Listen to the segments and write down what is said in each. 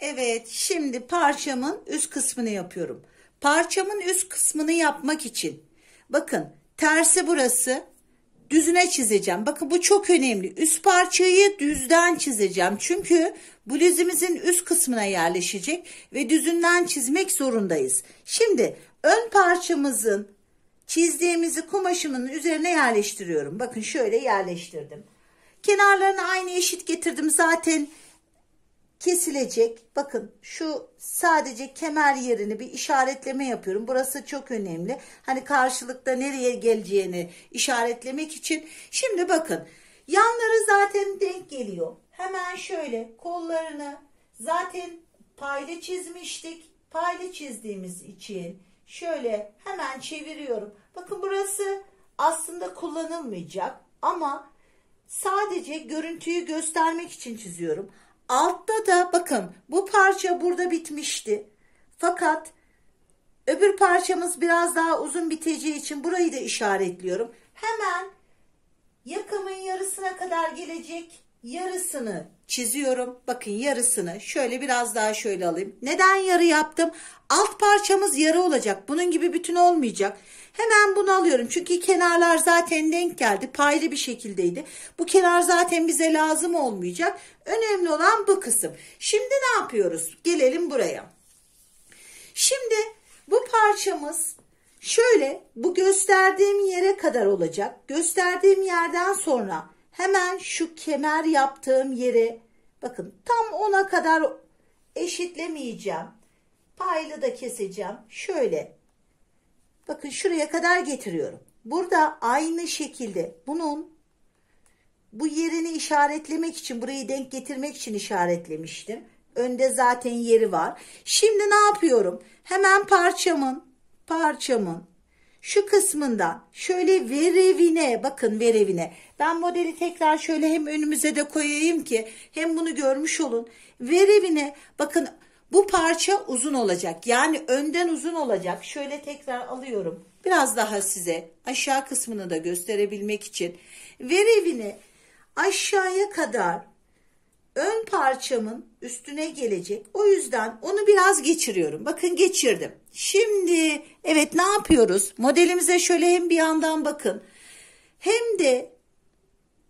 Evet şimdi parçamın üst kısmını yapıyorum. Parçamın üst kısmını yapmak için bakın tersi burası düzüne çizeceğim. Bakın bu çok önemli. Üst parçayı düzden çizeceğim. Çünkü bluzimizin üst kısmına yerleşecek ve düzünden çizmek zorundayız. Şimdi ön parçamızın çizdiğimizi kumaşımın üzerine yerleştiriyorum. Bakın şöyle yerleştirdim. Kenarlarını aynı eşit getirdim. Zaten kesilecek. Bakın şu sadece kemer yerini bir işaretleme yapıyorum. Burası çok önemli. Hani karşılıkta nereye geleceğini işaretlemek için. Şimdi bakın yanları zaten denk geliyor. Hemen şöyle kollarını zaten payla çizmiştik. Payla çizdiğimiz için şöyle hemen çeviriyorum. Bakın burası aslında kullanılmayacak ama sadece görüntüyü göstermek için çiziyorum. Altta da bakın bu parça burada bitmişti. Fakat öbür parçamız biraz daha uzun biteceği için burayı da işaretliyorum. Hemen yakamın yarısına kadar gelecek yarısını çiziyorum. Bakın yarısını şöyle biraz daha şöyle alayım. Neden yarı yaptım? Alt parçamız yarı olacak. Bunun gibi bütün olmayacak. Hemen bunu alıyorum. Çünkü kenarlar zaten denk geldi. Paylı bir şekildeydi. Bu kenar zaten bize lazım olmayacak. Önemli olan bu kısım. Şimdi ne yapıyoruz? Gelelim buraya. Şimdi bu parçamız şöyle bu gösterdiğim yere kadar olacak. Gösterdiğim yerden sonra hemen şu kemer yaptığım yeri bakın tam ona kadar eşitlemeyeceğim. Paylı da keseceğim. Şöyle bakın şuraya kadar getiriyorum. Burada aynı şekilde bunun bu yerini işaretlemek için burayı denk getirmek için işaretlemiştim. Önde zaten yeri var. Şimdi ne yapıyorum? Hemen parçamın parçamın şu kısmından şöyle verevine bakın verevine. Ben modeli tekrar şöyle hem önümüze de koyayım ki hem bunu görmüş olun. Verevine bakın bu parça uzun olacak. Yani önden uzun olacak. Şöyle tekrar alıyorum. Biraz daha size aşağı kısmını da gösterebilmek için Verevine aşağıya kadar ön parçamın üstüne gelecek. O yüzden onu biraz geçiriyorum. Bakın geçirdim. Şimdi evet ne yapıyoruz? Modelimize şöyle hem bir yandan bakın. Hem de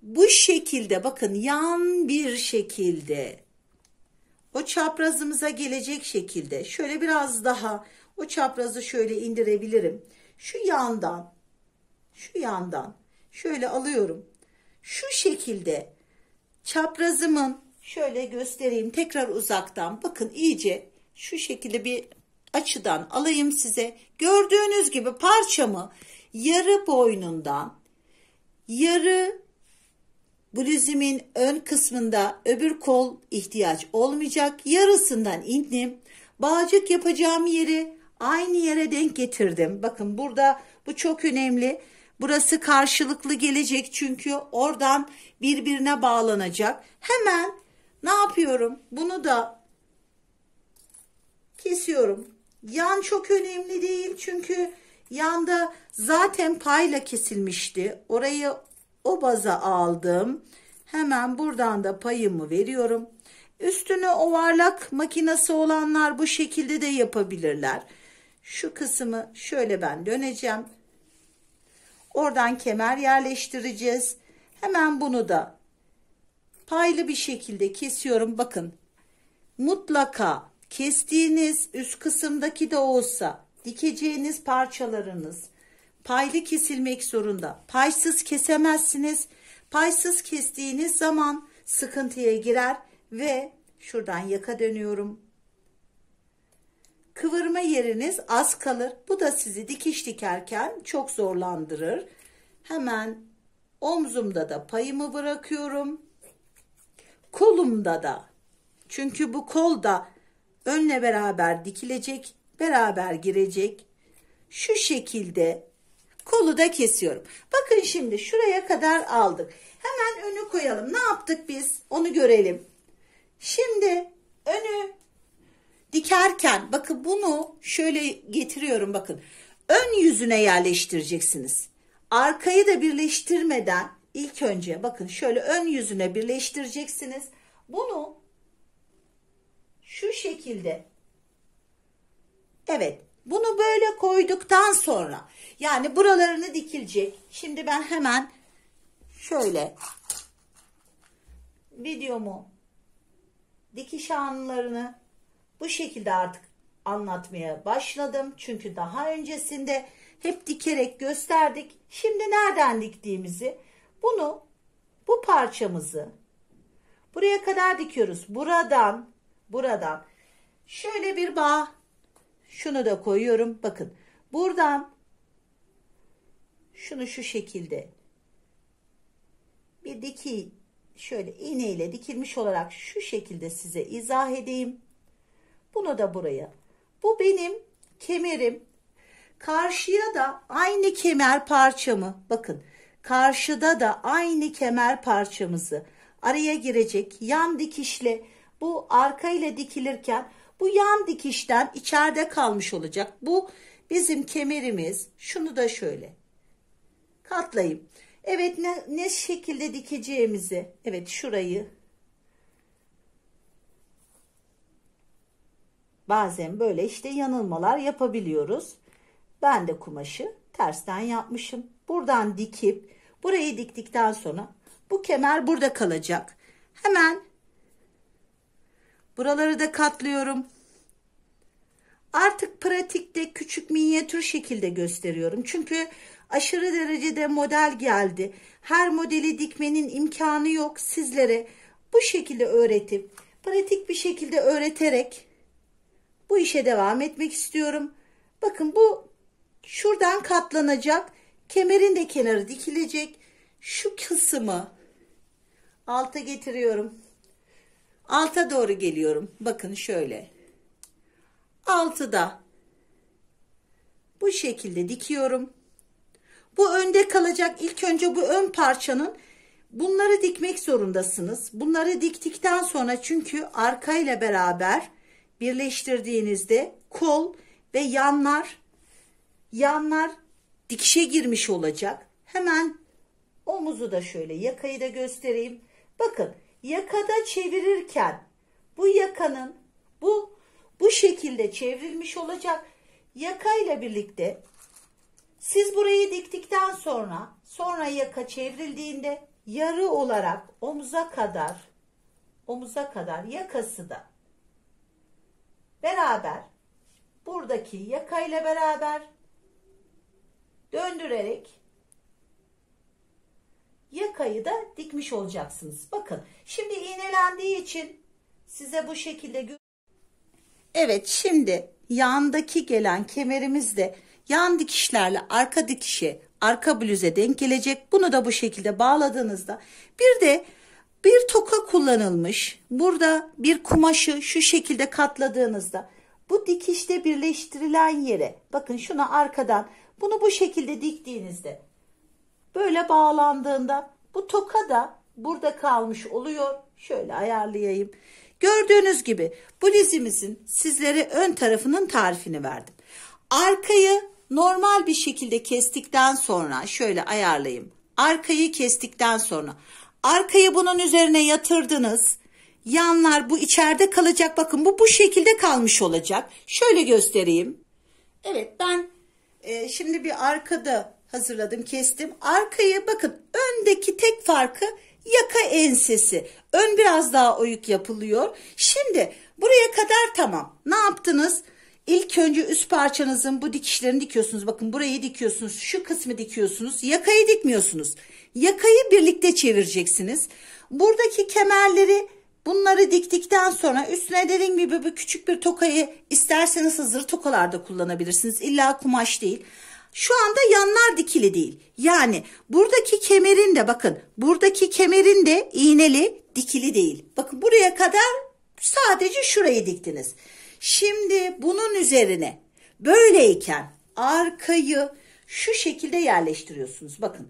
bu şekilde bakın yan bir şekilde o çaprazımıza gelecek şekilde şöyle biraz daha o çaprazı şöyle indirebilirim. Şu yandan şu yandan şöyle alıyorum. Şu şekilde çaprazımın Şöyle göstereyim tekrar uzaktan. Bakın iyice şu şekilde bir açıdan alayım size. Gördüğünüz gibi parçamı yarı boynundan yarı bluzumun ön kısmında öbür kol ihtiyaç olmayacak. Yarısından indim. Bağcık yapacağım yeri aynı yere denk getirdim. Bakın burada bu çok önemli. Burası karşılıklı gelecek çünkü oradan birbirine bağlanacak. Hemen ne yapıyorum? Bunu da kesiyorum. Yan çok önemli değil çünkü yanda zaten payla kesilmişti. Orayı o baza aldım. Hemen buradan da payımı veriyorum. Üstünü ovarlak makinesi olanlar bu şekilde de yapabilirler. Şu kısmı şöyle ben döneceğim. Oradan kemer yerleştireceğiz. Hemen bunu da paylı bir şekilde kesiyorum. Bakın mutlaka kestiğiniz üst kısımdaki de olsa dikeceğiniz parçalarınız paylı kesilmek zorunda. Paysız kesemezsiniz. Paysız kestiğiniz zaman sıkıntıya girer ve şuradan yaka dönüyorum. Kıvırma yeriniz az kalır. Bu da sizi dikiş dikerken çok zorlandırır. Hemen omzumda da payımı bırakıyorum kolumda da. Çünkü bu kol da önle beraber dikilecek, beraber girecek. Şu şekilde kolu da kesiyorum. Bakın şimdi şuraya kadar aldık. Hemen önü koyalım. Ne yaptık biz? Onu görelim. Şimdi önü dikerken bakın bunu şöyle getiriyorum bakın. Ön yüzüne yerleştireceksiniz. Arkayı da birleştirmeden İlk önce bakın şöyle ön yüzüne birleştireceksiniz. Bunu şu şekilde evet bunu böyle koyduktan sonra yani buralarını dikilecek. Şimdi ben hemen şöyle videomu dikiş anlarını bu şekilde artık anlatmaya başladım. Çünkü daha öncesinde hep dikerek gösterdik. Şimdi nereden diktiğimizi bunu bu parçamızı buraya kadar dikiyoruz. Buradan buradan şöyle bir bağ şunu da koyuyorum. Bakın buradan şunu şu şekilde bir diki şöyle iğneyle dikilmiş olarak şu şekilde size izah edeyim. Bunu da buraya. Bu benim kemerim. Karşıya da aynı kemer parçamı bakın Karşıda da aynı kemer parçamızı araya girecek yan dikişle bu arka ile dikilirken bu yan dikişten içeride kalmış olacak. Bu bizim kemerimiz. Şunu da şöyle katlayayım. Evet ne, ne şekilde dikeceğimizi. Evet şurayı bazen böyle işte yanılmalar yapabiliyoruz. Ben de kumaşı tersten yapmışım buradan dikip burayı diktikten sonra bu kemer burada kalacak. Hemen buraları da katlıyorum. Artık pratikte küçük minyatür şekilde gösteriyorum. Çünkü aşırı derecede model geldi. Her modeli dikmenin imkanı yok. Sizlere bu şekilde öğretip pratik bir şekilde öğreterek bu işe devam etmek istiyorum. Bakın bu şuradan katlanacak. Kemerin de kenarı dikilecek. Şu kısmı alta getiriyorum. Alta doğru geliyorum. Bakın şöyle. Altı da bu şekilde dikiyorum. Bu önde kalacak ilk önce bu ön parçanın bunları dikmek zorundasınız. Bunları diktikten sonra çünkü arka ile beraber birleştirdiğinizde kol ve yanlar yanlar dikişe girmiş olacak. Hemen omuzu da şöyle yakayı da göstereyim. Bakın yakada çevirirken bu yakanın bu bu şekilde çevrilmiş olacak. Yakayla birlikte siz burayı diktikten sonra sonra yaka çevrildiğinde yarı olarak omuza kadar omuza kadar yakası da beraber buradaki yakayla beraber döndürerek yakayı da dikmiş olacaksınız. Bakın şimdi iğnelendiği için size bu şekilde Evet şimdi yandaki gelen kemerimiz de yan dikişlerle arka dikişi arka blüze denk gelecek. Bunu da bu şekilde bağladığınızda bir de bir toka kullanılmış. Burada bir kumaşı şu şekilde katladığınızda bu dikişle birleştirilen yere bakın şuna arkadan bunu bu şekilde diktiğinizde böyle bağlandığında bu toka da burada kalmış oluyor. Şöyle ayarlayayım. Gördüğünüz gibi bu dizimizin sizlere ön tarafının tarifini verdim. Arkayı normal bir şekilde kestikten sonra şöyle ayarlayayım. Arkayı kestikten sonra arkayı bunun üzerine yatırdınız. Yanlar bu içeride kalacak. Bakın bu bu şekilde kalmış olacak. Şöyle göstereyim. Evet ben e, şimdi bir arkada hazırladım kestim. Arkayı bakın öndeki tek farkı yaka ensesi. Ön biraz daha oyuk yapılıyor. Şimdi buraya kadar tamam. Ne yaptınız? İlk önce üst parçanızın bu dikişlerini dikiyorsunuz. Bakın burayı dikiyorsunuz. Şu kısmı dikiyorsunuz. Yakayı dikmiyorsunuz. Yakayı birlikte çevireceksiniz. Buradaki kemerleri Bunları diktikten sonra üstüne dediğim gibi bir küçük bir tokayı isterseniz hazır tokalarda kullanabilirsiniz. İlla kumaş değil. Şu anda yanlar dikili değil. Yani buradaki kemerin de bakın buradaki kemerin de iğneli dikili değil. Bakın buraya kadar sadece şurayı diktiniz. Şimdi bunun üzerine böyleyken arkayı şu şekilde yerleştiriyorsunuz. Bakın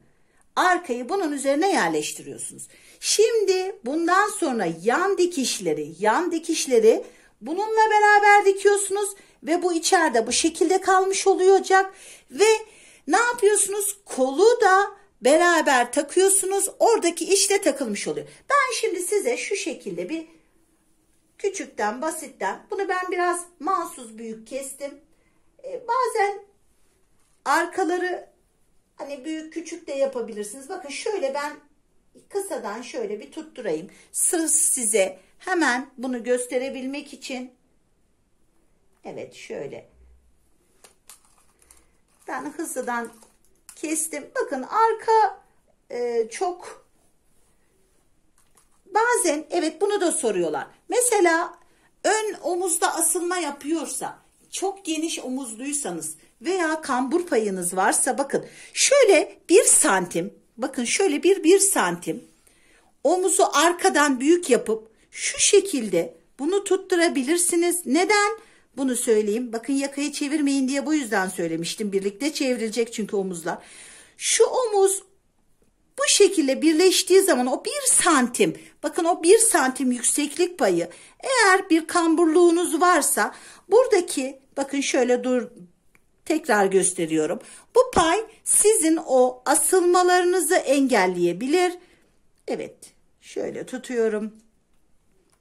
arkayı bunun üzerine yerleştiriyorsunuz. Şimdi bundan sonra yan dikişleri, yan dikişleri bununla beraber dikiyorsunuz ve bu içeride bu şekilde kalmış olacak ve ne yapıyorsunuz? Kolu da beraber takıyorsunuz. Oradaki işte takılmış oluyor. Ben şimdi size şu şekilde bir küçükten basitten bunu ben biraz mahsus büyük kestim. Ee, bazen arkaları hani büyük küçük de yapabilirsiniz. Bakın şöyle ben kısadan şöyle bir tutturayım. Sırf size hemen bunu gösterebilmek için evet şöyle ben hızlıdan kestim. Bakın arka e, çok bazen evet bunu da soruyorlar. Mesela ön omuzda asılma yapıyorsa çok geniş omuzluysanız veya kambur payınız varsa bakın şöyle bir santim bakın şöyle bir bir santim omuzu arkadan büyük yapıp şu şekilde bunu tutturabilirsiniz. Neden? Bunu söyleyeyim. Bakın yakayı çevirmeyin diye bu yüzden söylemiştim. Birlikte çevrilecek çünkü omuzlar. Şu omuz bu şekilde birleştiği zaman o bir santim bakın o bir santim yükseklik payı eğer bir kamburluğunuz varsa buradaki bakın şöyle dur, Tekrar gösteriyorum. Bu pay sizin o asılmalarınızı engelleyebilir. Evet şöyle tutuyorum.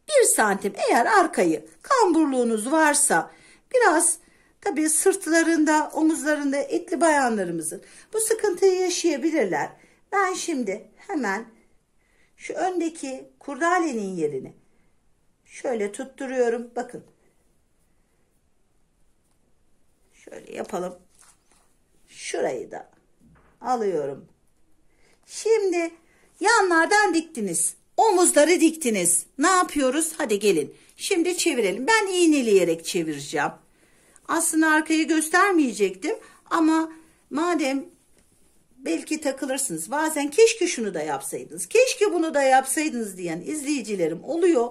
Bir santim eğer arkayı kamburluğunuz varsa biraz tabii sırtlarında omuzlarında etli bayanlarımızın bu sıkıntıyı yaşayabilirler. Ben şimdi hemen şu öndeki kurdalenin yerini şöyle tutturuyorum. Bakın Şöyle yapalım. Şurayı da alıyorum. Şimdi yanlardan diktiniz. Omuzları diktiniz. Ne yapıyoruz? Hadi gelin. Şimdi çevirelim. Ben iğneleyerek çevireceğim. Aslında arkayı göstermeyecektim ama madem belki takılırsınız. Bazen keşke şunu da yapsaydınız. Keşke bunu da yapsaydınız diyen izleyicilerim oluyor.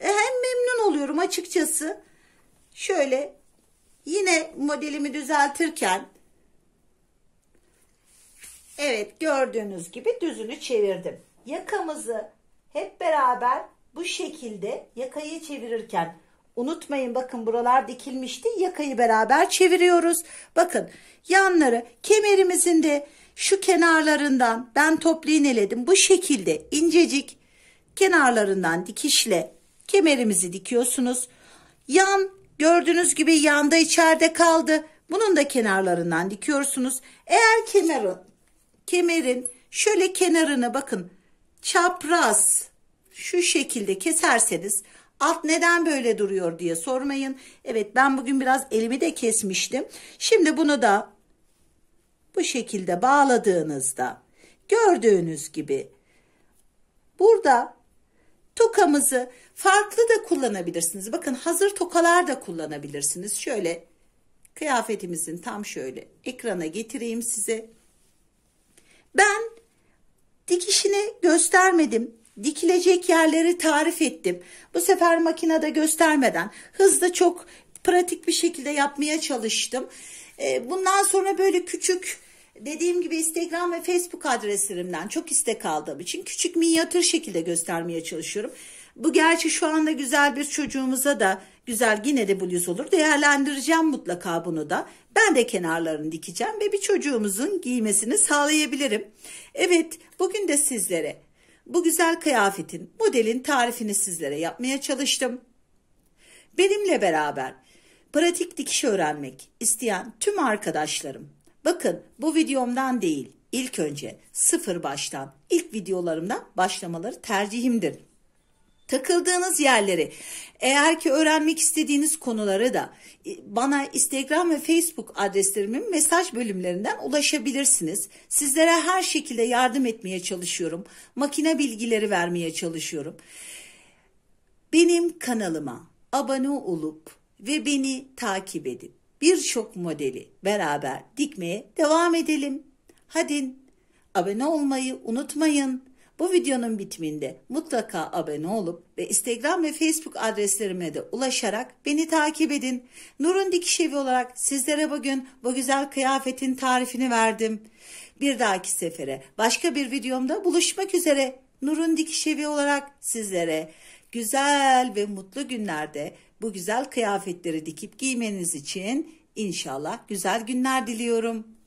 E, hem memnun oluyorum açıkçası. Şöyle Yine modelimi düzeltirken evet gördüğünüz gibi düzünü çevirdim. Yakamızı hep beraber bu şekilde yakayı çevirirken unutmayın bakın buralar dikilmişti. Yakayı beraber çeviriyoruz. Bakın yanları kemerimizin de şu kenarlarından ben toplu iğneledim. Bu şekilde incecik kenarlarından dikişle kemerimizi dikiyorsunuz. Yan Gördüğünüz gibi yanda içeride kaldı. Bunun da kenarlarından dikiyorsunuz. Eğer kenarı, kemerin şöyle kenarını bakın çapraz şu şekilde keserseniz alt neden böyle duruyor diye sormayın. Evet ben bugün biraz elimi de kesmiştim. Şimdi bunu da bu şekilde bağladığınızda gördüğünüz gibi burada Tokamızı farklı da kullanabilirsiniz. Bakın hazır tokalar da kullanabilirsiniz. Şöyle kıyafetimizin tam şöyle ekrana getireyim size. Ben dikişini göstermedim. Dikilecek yerleri tarif ettim. Bu sefer makinede göstermeden hızlı çok pratik bir şekilde yapmaya çalıştım. Ee, bundan sonra böyle küçük dediğim gibi Instagram ve Facebook adreslerimden çok istek aldığım için küçük minyatür şekilde göstermeye çalışıyorum. Bu gerçi şu anda güzel bir çocuğumuza da güzel yine de bluz olur. Değerlendireceğim mutlaka bunu da. Ben de kenarlarını dikeceğim ve bir çocuğumuzun giymesini sağlayabilirim. Evet bugün de sizlere bu güzel kıyafetin modelin tarifini sizlere yapmaya çalıştım. Benimle beraber pratik dikiş öğrenmek isteyen tüm arkadaşlarım Bakın bu videomdan değil ilk önce sıfır baştan ilk videolarımdan başlamaları tercihimdir. Takıldığınız yerleri eğer ki öğrenmek istediğiniz konuları da e, bana Instagram ve Facebook adreslerimin mesaj bölümlerinden ulaşabilirsiniz. Sizlere her şekilde yardım etmeye çalışıyorum. Makine bilgileri vermeye çalışıyorum. Benim kanalıma abone olup ve beni takip edip birçok modeli beraber dikmeye devam edelim. Hadi abone olmayı unutmayın. Bu videonun bitiminde mutlaka abone olup ve Instagram ve Facebook adreslerime de ulaşarak beni takip edin. Nur'un dikiş evi olarak sizlere bugün bu güzel kıyafetin tarifini verdim. Bir dahaki sefere başka bir videomda buluşmak üzere. Nur'un dikiş evi olarak sizlere güzel ve mutlu günlerde bu güzel kıyafetleri dikip giymeniz için inşallah güzel günler diliyorum.